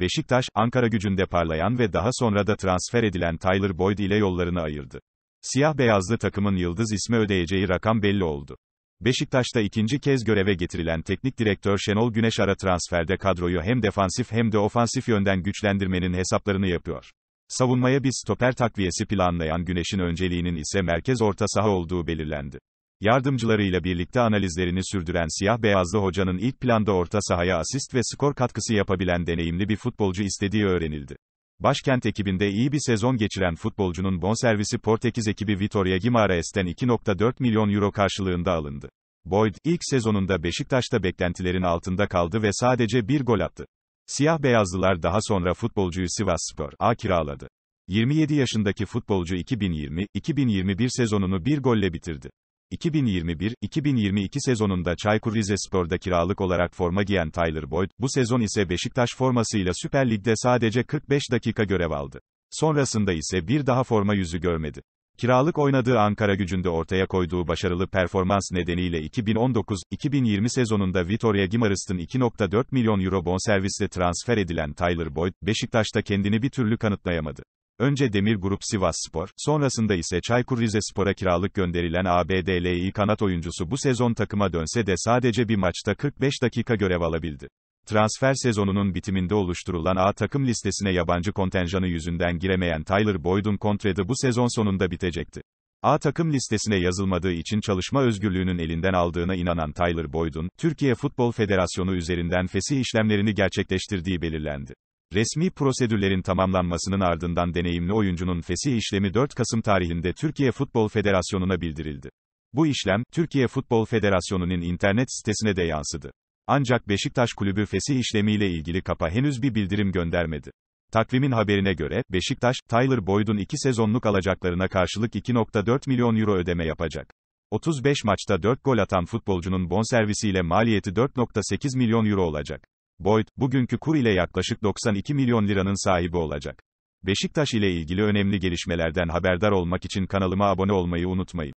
Beşiktaş, Ankara gücünde parlayan ve daha sonra da transfer edilen Tyler Boyd ile yollarını ayırdı. Siyah-beyazlı takımın yıldız ismi ödeyeceği rakam belli oldu. Beşiktaş'ta ikinci kez göreve getirilen teknik direktör Şenol Güneş ara transferde kadroyu hem defansif hem de ofansif yönden güçlendirmenin hesaplarını yapıyor. Savunmaya bir stoper takviyesi planlayan Güneş'in önceliğinin ise merkez orta saha olduğu belirlendi. Yardımcılarıyla birlikte analizlerini sürdüren siyah beyazlı hocanın ilk planda orta sahaya asist ve skor katkısı yapabilen deneyimli bir futbolcu istediği öğrenildi. Başkent ekibinde iyi bir sezon geçiren futbolcunun bonservisi Portekiz ekibi Vitória Guimarães'ten 2.4 milyon euro karşılığında alındı. Boyd, ilk sezonunda Beşiktaş'ta beklentilerin altında kaldı ve sadece bir gol attı. Siyah beyazlılar daha sonra futbolcuyu Sivasspor A kiraladı. 27 yaşındaki futbolcu 2020-2021 sezonunu bir golle bitirdi. 2021-2022 sezonunda Çaykur Rizespor'da kiralık olarak forma giyen Tyler Boyd, bu sezon ise Beşiktaş formasıyla Süper Lig'de sadece 45 dakika görev aldı. Sonrasında ise bir daha forma yüzü görmedi. Kiralık oynadığı Ankara gücünde ortaya koyduğu başarılı performans nedeniyle 2019-2020 sezonunda Vitoria Gimarist'in 2.4 milyon euro bonservisle transfer edilen Tyler Boyd, Beşiktaş'ta kendini bir türlü kanıtlayamadı. Önce Demir Grup Spor, sonrasında ise Çaykur Rizespor'a kiralık gönderilen ABDL'yi kanat oyuncusu bu sezon takıma dönse de sadece bir maçta 45 dakika görev alabildi. Transfer sezonunun bitiminde oluşturulan A takım listesine yabancı kontenjanı yüzünden giremeyen Tyler Boyd'un kontratı bu sezon sonunda bitecekti. A takım listesine yazılmadığı için çalışma özgürlüğünün elinden aldığına inanan Tyler Boyd'un, Türkiye Futbol Federasyonu üzerinden fesih işlemlerini gerçekleştirdiği belirlendi. Resmi prosedürlerin tamamlanmasının ardından deneyimli oyuncunun fesih işlemi 4 Kasım tarihinde Türkiye Futbol Federasyonu'na bildirildi. Bu işlem, Türkiye Futbol Federasyonu'nun internet sitesine de yansıdı. Ancak Beşiktaş Kulübü fesih işlemiyle ilgili kapa henüz bir bildirim göndermedi. Takvimin haberine göre, Beşiktaş, Tyler Boyd'un 2 sezonluk alacaklarına karşılık 2.4 milyon euro ödeme yapacak. 35 maçta 4 gol atan futbolcunun bonservisiyle maliyeti 4.8 milyon euro olacak. Boyd, bugünkü kur ile yaklaşık 92 milyon liranın sahibi olacak. Beşiktaş ile ilgili önemli gelişmelerden haberdar olmak için kanalıma abone olmayı unutmayın.